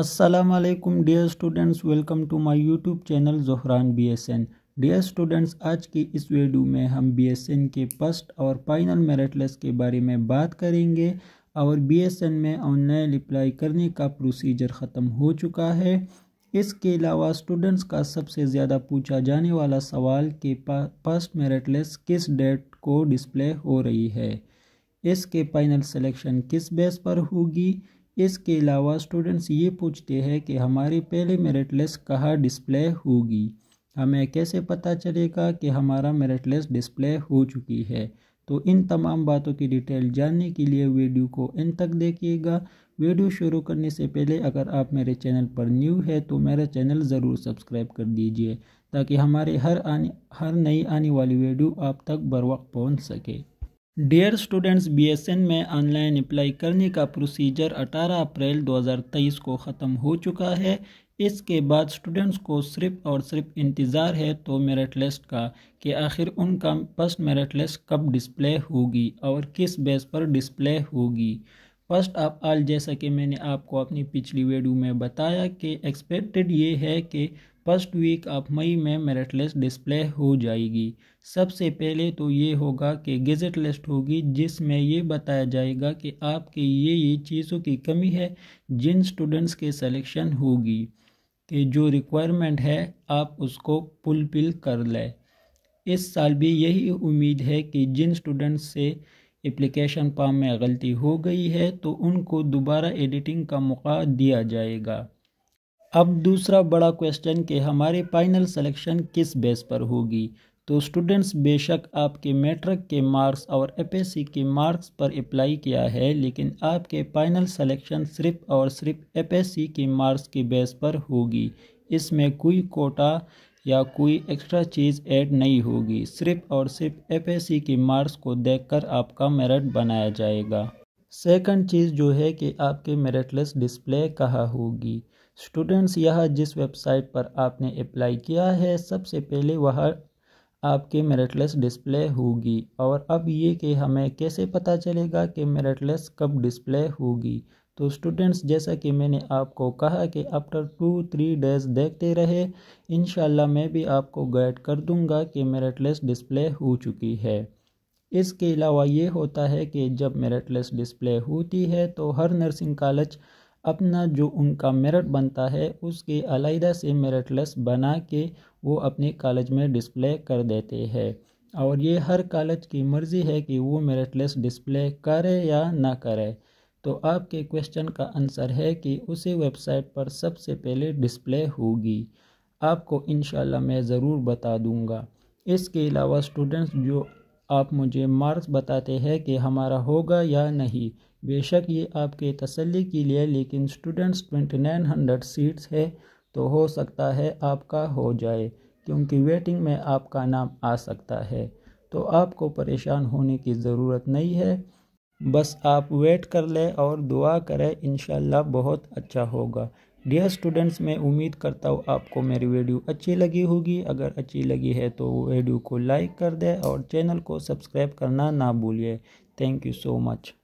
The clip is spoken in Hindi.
Aslam dear students welcome to my YouTube channel जोहरान बीएसएन डियर स्टूडेंट्स आज की इस वीडियो में हम बीएसएन के फर्स्ट और फाइनल मेरिट लिस्ट के बारे में बात करेंगे और बीएसएन में ऑनलाइन अप्लाई करने का प्रोसीजर ख़त्म हो चुका है इसके अलावा स्टूडेंट्स का सबसे ज़्यादा पूछा जाने वाला सवाल कि फर्स्ट मेरिट लिस्ट किस डेट को डिस्प्ले हो रही है इसके फाइनल सिलेक्शन किस बेस पर होगी इसके अलावा स्टूडेंट्स ये पूछते हैं कि हमारी पहली मेरिट लिस्ट कहाँ डिस्प्ले होगी हमें कैसे पता चलेगा कि हमारा मेरिट लिस्ट डिस्प्ले हो चुकी है तो इन तमाम बातों की डिटेल जानने के लिए वीडियो को इन तक देखिएगा वीडियो शुरू करने से पहले अगर आप मेरे चैनल पर न्यू है तो मेरा चैनल ज़रूर सब्सक्राइब कर दीजिए ताकि हमारे हर आने हर नई आने वाली वीडियो आप तक बर वक्त पहुँच सके डियर स्टूडेंट्स बीएसएन में ऑनलाइन अप्लाई करने का प्रोसीजर 18 अप्रैल 2023 को ख़त्म हो चुका है इसके बाद स्टूडेंट्स को सिर्फ और सिर्फ इंतज़ार है तो मेरिट लिस्ट का कि आखिर उनका फर्स्ट मेरिट लिस्ट कब डिस्प्ले होगी और किस बेस पर डिस्प्ले होगी फर्स्ट ऑफ आल जैसा कि मैंने आपको अपनी पिछली वीडियो में बताया कि एक्सपेक्टेड ये है कि फर्स्ट वीक ऑफ मई में मेरिट लिस्ट डिस्प्ले हो जाएगी सबसे पहले तो ये होगा कि गज़ट लिस्ट होगी जिसमें ये बताया जाएगा कि आपके ये ये चीज़ों की कमी है जिन स्टूडेंट्स के सिलेक्शन होगी कि जो रिक्वायरमेंट है आप उसको फुलफिल कर लें इस साल भी यही उम्मीद है कि जिन स्टूडेंट्स से एप्लीकेशन फॉर्म में गलती हो गई है तो उनको दोबारा एडिटिंग का मौका दिया जाएगा अब दूसरा बड़ा क्वेश्चन कि हमारे फाइनल सिलेक्शन किस बेस पर होगी तो स्टूडेंट्स बेशक आपके मैट्रिक के मार्क्स और एफएससी के मार्क्स पर अप्लाई किया है लेकिन आपके फाइनल सिलेक्शन सिर्फ और सिर्फ एफएससी के मार्क्स के बेस पर होगी इसमें कोई कोटा या कोई एक्स्ट्रा चीज़ ऐड नहीं होगी सिर्फ और सिर्फ एफएससी के मार्क्स को देखकर आपका मेरिट बनाया जाएगा सेकंड चीज़ जो है कि आपके मेरिटलेस डिस्प्ले कहाँ होगी स्टूडेंट्स यह जिस वेबसाइट पर आपने अप्लाई किया है सबसे पहले वह आपके मेरिटलेस डिस्प्ले होगी और अब ये कि हमें कैसे पता चलेगा कि मेरिटलेस कब डिस्प्ले होगी तो स्टूडेंट्स जैसा कि मैंने आपको कहा कि आफ्टर टू थ्री डेज़ देखते रहे इन मैं भी आपको गाइड कर दूंगा कि मेरिटलेस डिस्प्ले हो चुकी है इसके अलावा ये होता है कि जब मेरिटलेस डिस्प्ले होती है तो हर नर्सिंग कॉलेज अपना जो उनका मेरिट बनता है उसके अलहदा से मेरिटलेस बना के वो अपने कॉलेज में डिस्प्ले कर देते हैं और ये हर कॉलेज की मर्ज़ी है कि वो मेरिटलेस डिस्प्ले करे या ना करे तो आपके क्वेश्चन का आंसर है कि उसी वेबसाइट पर सबसे पहले डिस्प्ले होगी आपको इन मैं ज़रूर बता दूँगा इसके अलावा स्टूडेंट्स जो आप मुझे मार्क्स बताते हैं कि हमारा होगा या नहीं बेशक ये आपके तसल्ली के लिए लेकिन students twenty nine hundred seats है तो हो सकता है आपका हो जाए क्योंकि वेटिंग में आपका नाम आ सकता है तो आपको परेशान होने की ज़रूरत नहीं है बस आप वेट कर लें और दुआ करें इन बहुत अच्छा होगा डियर स्टूडेंट्स मैं उम्मीद करता हूँ आपको मेरी वीडियो अच्छी लगी होगी अगर अच्छी लगी है तो वीडियो को लाइक कर दें और चैनल को सब्सक्राइब करना ना भूलिए थैंक यू सो मच